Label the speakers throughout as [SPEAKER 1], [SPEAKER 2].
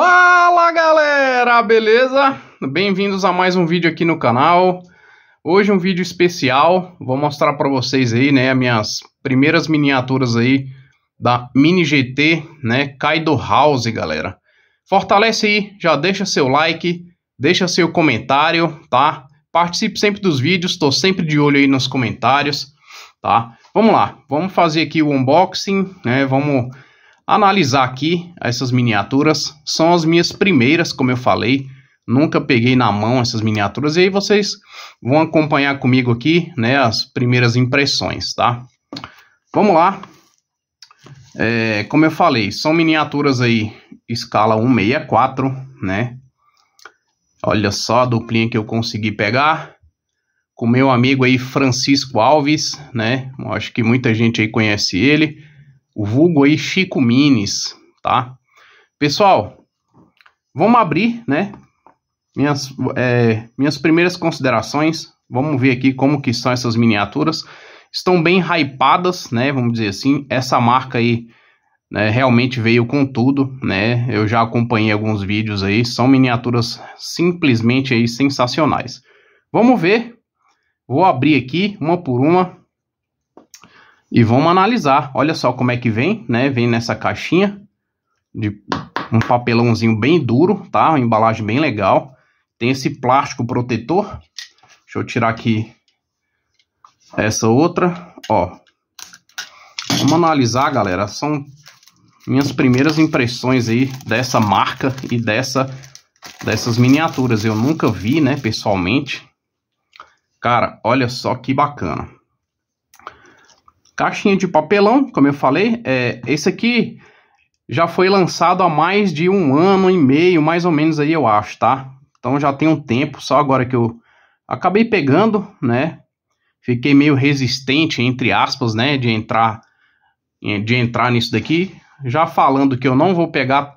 [SPEAKER 1] Fala galera, beleza? Bem-vindos a mais um vídeo aqui no canal. Hoje um vídeo especial, vou mostrar para vocês aí, né, minhas primeiras miniaturas aí da Mini GT, né, Kaido House, galera. Fortalece aí, já deixa seu like, deixa seu comentário, tá? Participe sempre dos vídeos, tô sempre de olho aí nos comentários, tá? Vamos lá, vamos fazer aqui o unboxing, né, vamos analisar aqui essas miniaturas. São as minhas primeiras, como eu falei. Nunca peguei na mão essas miniaturas. E aí vocês vão acompanhar comigo aqui, né? As primeiras impressões, tá? Vamos lá. É, como eu falei, são miniaturas aí escala 164, né? Olha só a duplinha que eu consegui pegar. Com meu amigo aí Francisco Alves, né? Acho que muita gente aí conhece ele o vulgo aí Chico Minis, tá? Pessoal, vamos abrir, né? Minhas, é, minhas primeiras considerações, vamos ver aqui como que são essas miniaturas. Estão bem hypadas, né? Vamos dizer assim, essa marca aí né, realmente veio com tudo, né? Eu já acompanhei alguns vídeos aí, são miniaturas simplesmente aí sensacionais. Vamos ver, vou abrir aqui uma por uma e vamos analisar. Olha só como é que vem, né? Vem nessa caixinha de um papelãozinho bem duro, tá? Uma embalagem bem legal. Tem esse plástico protetor. Deixa eu tirar aqui essa outra, ó. Vamos analisar, galera. São minhas primeiras impressões aí dessa marca e dessa dessas miniaturas. Eu nunca vi, né, pessoalmente. Cara, olha só que bacana. Caixinha de papelão, como eu falei, é, esse aqui já foi lançado há mais de um ano e meio, mais ou menos aí eu acho, tá? Então já tem um tempo, só agora que eu acabei pegando, né? Fiquei meio resistente, entre aspas, né, de entrar é, de entrar nisso daqui, já falando que eu não vou pegar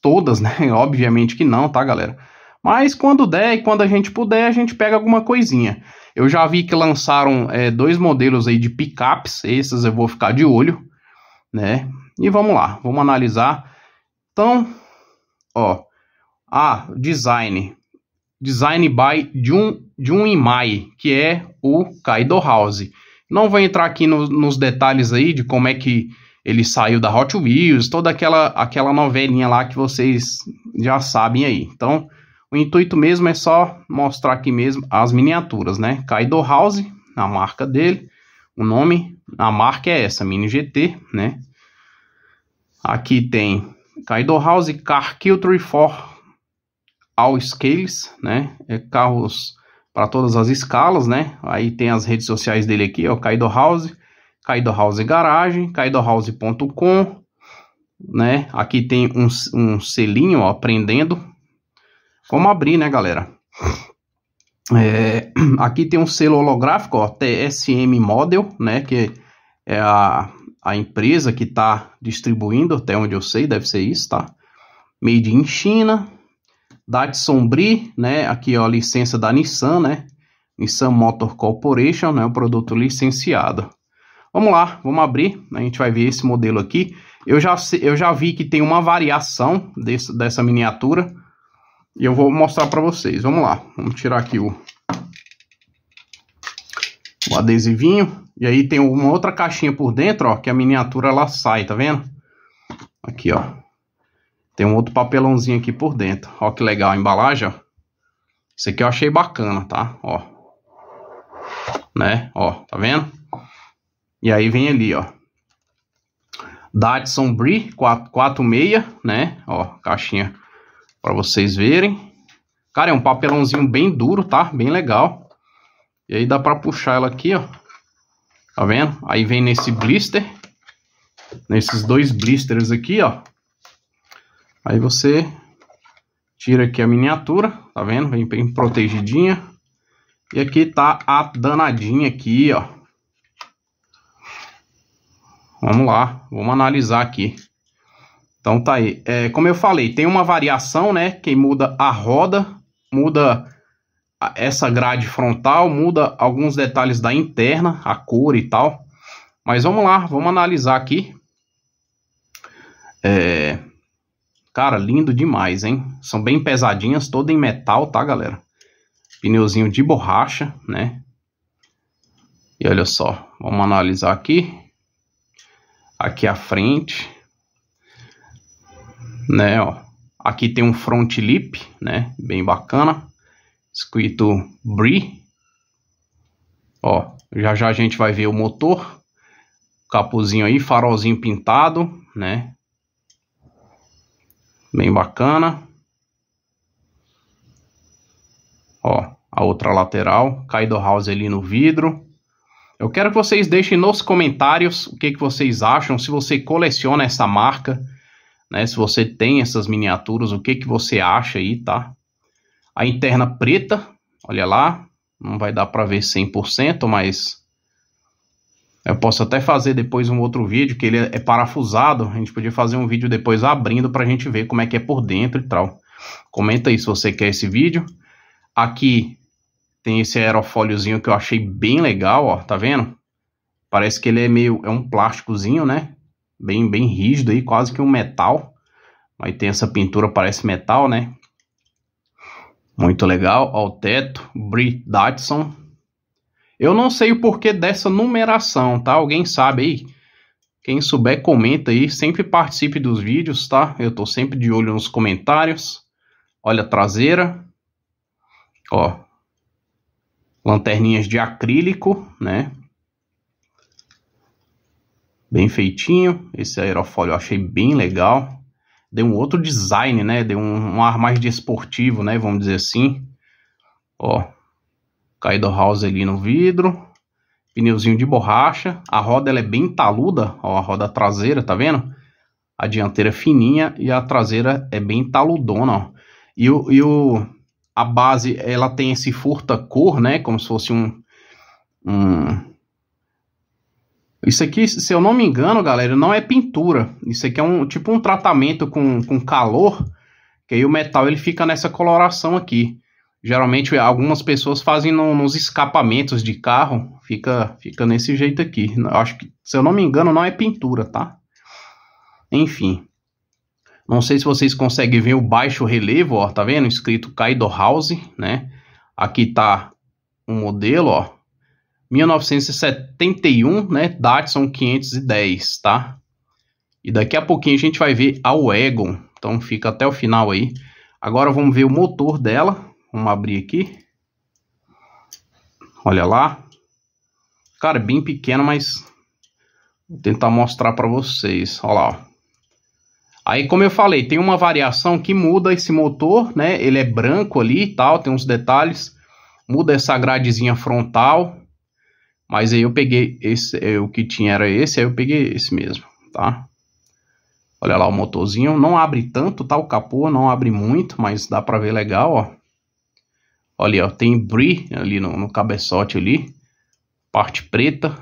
[SPEAKER 1] todas, né? Obviamente que não, tá, galera? Mas quando der e quando a gente puder, a gente pega alguma coisinha. Eu já vi que lançaram é, dois modelos aí de picapes, esses eu vou ficar de olho, né? E vamos lá, vamos analisar. Então, ó, a design, design by Jun, Jun Imai, que é o Kaido House. Não vou entrar aqui no, nos detalhes aí de como é que ele saiu da Hot Wheels, toda aquela, aquela novelinha lá que vocês já sabem aí. Então, o intuito mesmo é só mostrar aqui mesmo as miniaturas, né? Kaido House, a marca dele, o nome, a marca é essa, Mini GT, né? Aqui tem Kaido House Car Tree for All Scales, né? É carros para todas as escalas, né? Aí tem as redes sociais dele aqui, ó, Kaido House, Kaido House Garagem, kaidohouse.com, né? Aqui tem um, um selinho, ó, aprendendo, como abrir, né, galera? É, aqui tem um selo holográfico, ó, TSM Model, né, que é a, a empresa que está distribuindo, até onde eu sei, deve ser isso, tá? Made in China, Datsun Bri, né, aqui ó, a licença da Nissan, né, Nissan Motor Corporation, né, o produto licenciado. Vamos lá, vamos abrir, né, a gente vai ver esse modelo aqui. Eu já, eu já vi que tem uma variação desse, dessa miniatura, e eu vou mostrar para vocês. Vamos lá. Vamos tirar aqui o, o adesivinho. E aí tem uma outra caixinha por dentro, ó, que a miniatura ela sai, tá vendo? Aqui, ó. Tem um outro papelãozinho aqui por dentro. Ó que legal a embalagem, ó. Isso aqui eu achei bacana, tá? Ó. Né? Ó, tá vendo? E aí vem ali, ó. Datsun Bri 446, né? Ó, caixinha para vocês verem. Cara, é um papelãozinho bem duro, tá? Bem legal. E aí dá para puxar ela aqui, ó. Tá vendo? Aí vem nesse blister. Nesses dois blisters aqui, ó. Aí você tira aqui a miniatura, tá vendo? Vem bem protegidinha. E aqui tá a danadinha aqui, ó. Vamos lá, vamos analisar aqui. Então tá aí. É, como eu falei, tem uma variação, né? Que muda a roda, muda essa grade frontal, muda alguns detalhes da interna, a cor e tal. Mas vamos lá, vamos analisar aqui. É... Cara, lindo demais, hein? São bem pesadinhas, todas em metal, tá, galera? Pneuzinho de borracha, né? E olha só, vamos analisar aqui. Aqui a frente né, ó. Aqui tem um front lip, né, bem bacana, escrito Bree. Ó, já já a gente vai ver o motor, capuzinho aí, farolzinho pintado, né? Bem bacana. Ó, a outra lateral, Kaido House ali no vidro. Eu quero que vocês deixem nos comentários o que, que vocês acham, se você coleciona essa marca, né? Se você tem essas miniaturas, o que que você acha aí, tá? A interna preta, olha lá, não vai dar para ver 100%, mas eu posso até fazer depois um outro vídeo que ele é parafusado, a gente podia fazer um vídeo depois abrindo para a gente ver como é que é por dentro e tal. Comenta aí se você quer esse vídeo. Aqui tem esse aerofóliozinho que eu achei bem legal, ó, tá vendo? Parece que ele é meio é um plásticozinho, né? bem, bem rígido aí, quase que um metal. Aí tem essa pintura, parece metal, né? Muito legal. Ao teto, Brie Datson. Eu não sei o porquê dessa numeração, tá? Alguém sabe aí? Quem souber, comenta aí. Sempre participe dos vídeos, tá? Eu tô sempre de olho nos comentários. Olha a traseira. Ó. Lanterninhas de acrílico, né? bem feitinho. Esse aerofólio eu achei bem legal. Deu um outro design, né? Deu um, um ar mais desportivo, de né? Vamos dizer assim. Ó, Kaido House ali no vidro. Pneuzinho de borracha. A roda ela é bem taluda, ó, a roda traseira, tá vendo? A dianteira é fininha e a traseira é bem taludona, ó. E o, e o a base, ela tem esse furta cor, né? Como se fosse um, um isso aqui, se eu não me engano, galera, não é pintura. Isso aqui é um tipo um tratamento com, com calor, que aí o metal ele fica nessa coloração aqui. Geralmente algumas pessoas fazem no, nos escapamentos de carro, fica fica nesse jeito aqui. Eu acho que, se eu não me engano, não é pintura, tá? Enfim. Não sei se vocês conseguem ver o baixo relevo, ó, tá vendo? Escrito Kaido House, né? Aqui tá um modelo, ó, 1971, né? Datsun 510, tá? E daqui a pouquinho a gente vai ver a Wagon. Então fica até o final aí. Agora vamos ver o motor dela. Vamos abrir aqui. Olha lá. Cara, bem pequeno, mas vou tentar mostrar para vocês. Olha lá. Aí, como eu falei, tem uma variação que muda esse motor, né? Ele é branco ali e tal, tem uns detalhes. Muda essa gradezinha frontal. Mas aí eu peguei esse, é, o que tinha era esse, aí eu peguei esse mesmo, tá? Olha lá o motorzinho, não abre tanto, tá? O capô não abre muito, mas dá pra ver legal, ó. Olha, ó, tem brie ali no, no cabeçote ali, parte preta.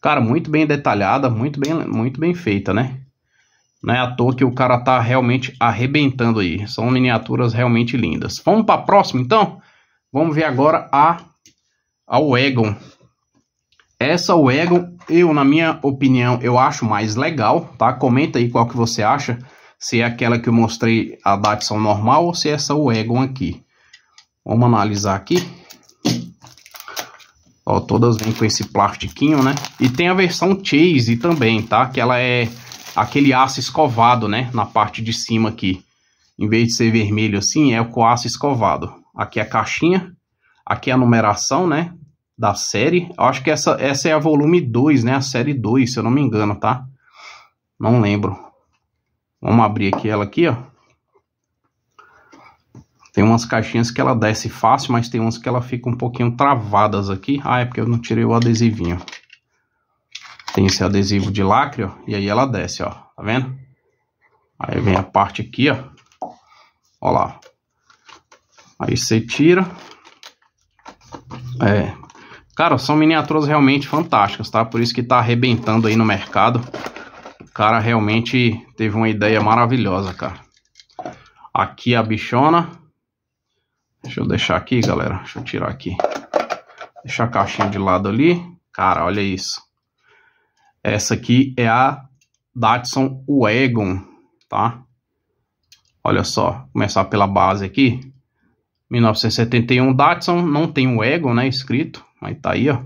[SPEAKER 1] Cara, muito bem detalhada, muito bem, muito bem feita, né? Não é à toa que o cara tá realmente arrebentando aí. São miniaturas realmente lindas. Vamos para a próxima, então? Vamos ver agora a, a Wagon. Essa Wagon, eu na minha opinião, eu acho mais legal, tá? Comenta aí qual que você acha, se é aquela que eu mostrei a Datsun normal ou se é essa Wagon aqui. Vamos analisar aqui. Ó, todas vêm com esse plastiquinho, né? E tem a versão Chase também, tá? Que ela é aquele aço escovado, né? Na parte de cima aqui. Em vez de ser vermelho assim, é o aço escovado. Aqui é a caixinha. Aqui é a numeração, né? da série. Eu acho que essa, essa é a volume 2, né? A série 2, se eu não me engano, tá? Não lembro. Vamos abrir aqui ela aqui, ó. Tem umas caixinhas que ela desce fácil, mas tem umas que ela fica um pouquinho travadas aqui. Ah, é porque eu não tirei o adesivinho. Tem esse adesivo de lacre, ó, e aí ela desce, ó. Tá vendo? Aí vem a parte aqui, ó. Ó lá. Aí você tira. É, Cara, são miniaturas realmente fantásticas, tá? Por isso que tá arrebentando aí no mercado. O cara realmente teve uma ideia maravilhosa, cara. Aqui a bichona. Deixa eu deixar aqui, galera. Deixa eu tirar aqui. Deixa a caixinha de lado ali. Cara, olha isso. Essa aqui é a Datsun Wagon, tá? Olha só, começar pela base aqui. 1971 Datsun, não tem o Wagon, né, escrito. Mas tá aí, ó.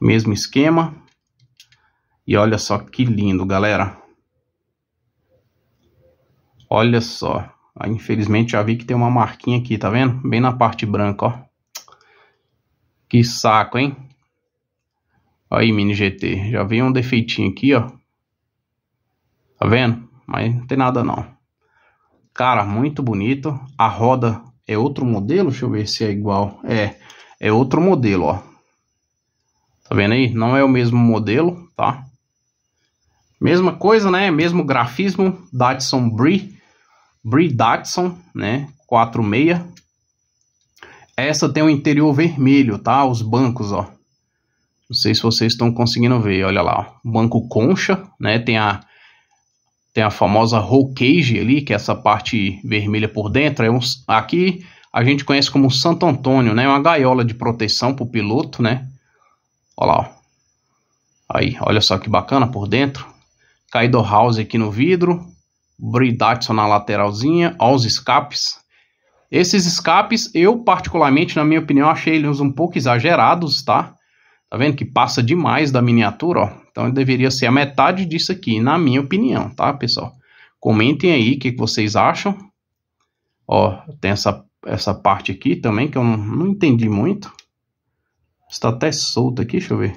[SPEAKER 1] Mesmo esquema. E olha só que lindo, galera. Olha só. Ah, infelizmente já vi que tem uma marquinha aqui, tá vendo? Bem na parte branca, ó. Que saco, hein? Aí, mini GT. Já veio um defeitinho aqui, ó. Tá vendo? Mas não tem nada não. Cara, muito bonito. A roda é outro modelo. Deixa eu ver se é igual. É é outro modelo, ó. Tá vendo aí? Não é o mesmo modelo, tá? Mesma coisa, né? Mesmo grafismo, Datsun Brie, Brie Datsun, né? 46. Essa tem o um interior vermelho, tá? Os bancos, ó. Não sei se vocês estão conseguindo ver, olha lá, ó. Banco concha, né? Tem a tem a famosa roll cage ali, que é essa parte vermelha por dentro, é uns, aqui a gente conhece como Santo Antônio, né? É uma gaiola de proteção para o piloto, né? Olha lá, ó. Aí, olha só que bacana por dentro. Caído house aqui no vidro. Bridatson na lateralzinha. olha os escapes. Esses escapes, eu particularmente, na minha opinião, achei eles um pouco exagerados, tá? Tá vendo que passa demais da miniatura, ó. Então deveria ser a metade disso aqui, na minha opinião, tá, pessoal? Comentem aí o que, que vocês acham. Ó, tem essa essa parte aqui também, que eu não, não entendi muito. Está até solto aqui, deixa eu ver.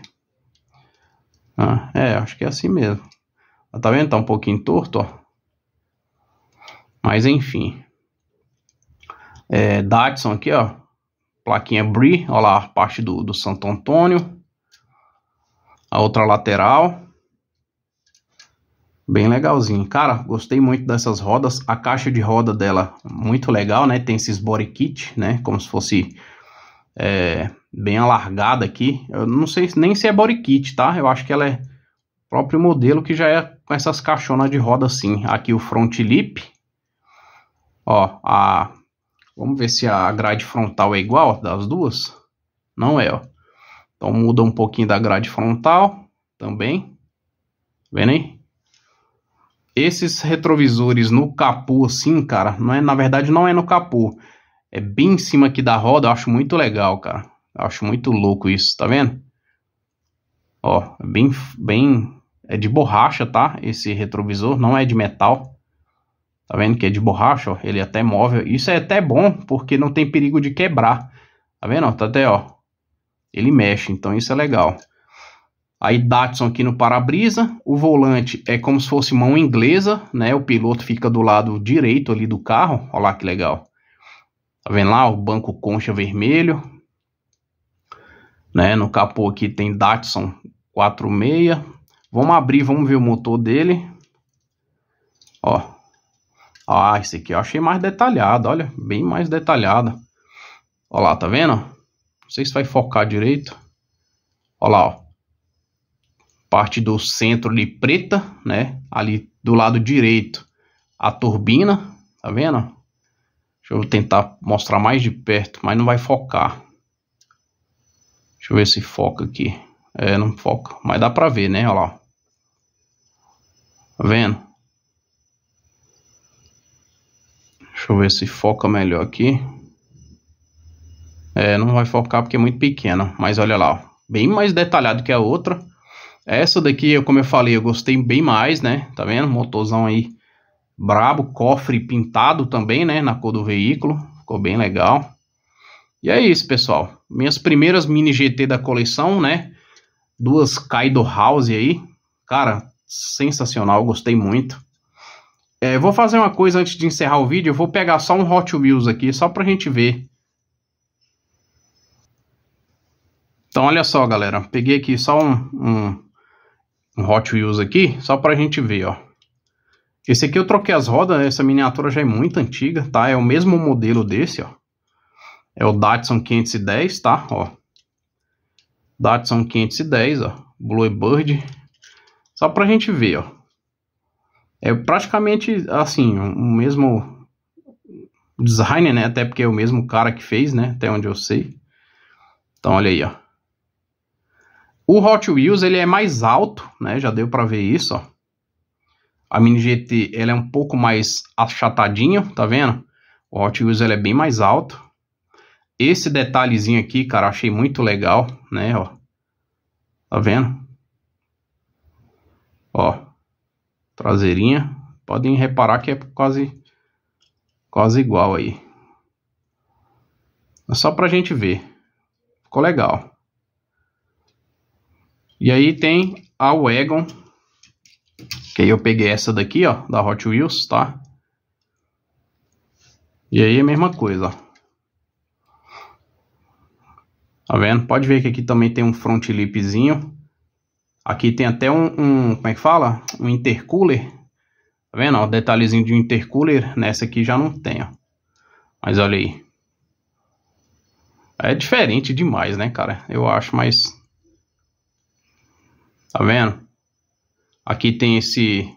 [SPEAKER 1] Ah, é, acho que é assim mesmo. Ah, tá vendo? Tá um pouquinho torto, ó. Mas enfim. É, Datsun aqui, ó. Plaquinha Bri, olha lá a parte do, do Santo Antônio. A outra lateral. Bem legalzinho. Cara, gostei muito dessas rodas. A caixa de roda dela, muito legal, né? Tem esses body kit, né? Como se fosse é, bem alargada aqui. Eu não sei nem se é body kit, tá? Eu acho que ela é próprio modelo que já é com essas caixonas de roda assim. Aqui o front lip. Ó, a... Vamos ver se a grade frontal é igual das duas. Não é, ó. Então muda um pouquinho da grade frontal também. Vendo aí? Esses retrovisores no capô, assim, cara, não é, na verdade não é no capô. É bem em cima aqui da roda, eu acho muito legal, cara. Eu acho muito louco isso, tá vendo? Ó, é bem, bem... É de borracha, tá? Esse retrovisor não é de metal. Tá vendo que é de borracha, ó? Ele é até móvel. Isso é até bom, porque não tem perigo de quebrar. Tá vendo? Tá até, ó. Ele mexe, então isso é legal. Aí Datson aqui no para-brisa, o volante é como se fosse mão inglesa, né? O piloto fica do lado direito ali do carro, olha lá que legal. Tá vendo lá o banco concha vermelho, né? No capô aqui tem Datsun 46. Vamos abrir, vamos ver o motor dele. Ó. Ah, esse aqui eu achei mais detalhado, olha, bem mais detalhado. Olha lá, tá vendo? Não sei se vai focar direito. Olha lá, ó parte do centro ali preta, né? Ali do lado direito a turbina, tá vendo? Deixa eu tentar mostrar mais de perto, mas não vai focar. Deixa eu ver se foca aqui. É, não foca, mas dá pra ver, né? Olha lá. Tá vendo? Deixa eu ver se foca melhor aqui. É, não vai focar porque é muito pequena, mas olha lá, ó. Bem mais detalhado que a outra. Essa daqui, como eu falei, eu gostei bem mais, né? Tá vendo? Motorzão aí brabo, cofre pintado também, né? Na cor do veículo. Ficou bem legal. E é isso, pessoal. Minhas primeiras mini GT da coleção, né? Duas Kaido House aí. Cara, sensacional, gostei muito. É, vou fazer uma coisa antes de encerrar o vídeo. Eu vou pegar só um Hot Wheels aqui, só pra gente ver. Então, olha só, galera. Peguei aqui só um, um um Hot Wheels aqui, só pra gente ver, ó. Esse aqui eu troquei as rodas, né? essa miniatura já é muito antiga, tá? É o mesmo modelo desse, ó. É o Datsun 510, tá? Ó. Datsun 510, ó. Bluebird. Só pra gente ver, ó. É praticamente, assim, o mesmo design, né? Até porque é o mesmo cara que fez, né? Até onde eu sei. Então, olha aí, ó. O Hot Wheels ele é mais alto, né? Já deu para ver isso, ó. A Mini GT ela é um pouco mais achatadinho, tá vendo? O Hot Wheels ele é bem mais alto. Esse detalhezinho aqui, cara, achei muito legal, né, ó. Tá vendo? Ó. Traseirinha. Podem reparar que é quase quase igual aí. É só pra gente ver. Ficou legal. E aí tem a Wagon, que aí eu peguei essa daqui, ó, da Hot Wheels, tá? E aí é a mesma coisa, ó. Tá vendo? Pode ver que aqui também tem um front lipzinho. Aqui tem até um, um, como é que fala? Um intercooler. Tá vendo? Ó, detalhezinho de um intercooler nessa aqui já não tem, ó. Mas olha aí. É diferente demais, né, cara? Eu acho, mas Tá vendo? Aqui tem esse...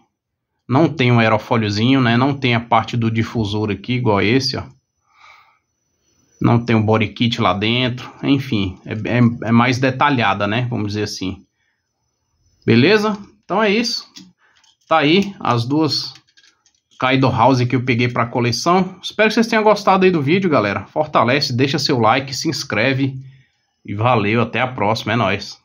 [SPEAKER 1] Não tem um aerofóliozinho, né? Não tem a parte do difusor aqui, igual esse, ó. Não tem um body kit lá dentro. Enfim, é, é, é mais detalhada, né? Vamos dizer assim. Beleza? Então é isso. Tá aí as duas Kaido House que eu peguei para coleção. Espero que vocês tenham gostado aí do vídeo, galera. Fortalece, deixa seu like, se inscreve. E valeu, até a próxima, é nóis.